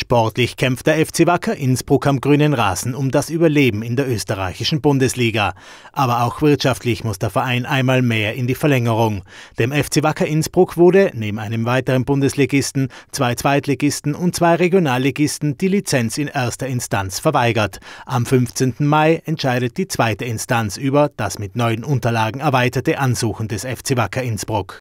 Sportlich kämpft der FC Wacker Innsbruck am grünen Rasen um das Überleben in der österreichischen Bundesliga. Aber auch wirtschaftlich muss der Verein einmal mehr in die Verlängerung. Dem FC Wacker Innsbruck wurde, neben einem weiteren Bundesligisten, zwei Zweitligisten und zwei Regionalligisten die Lizenz in erster Instanz verweigert. Am 15. Mai entscheidet die zweite Instanz über das mit neuen Unterlagen erweiterte Ansuchen des FC Wacker Innsbruck.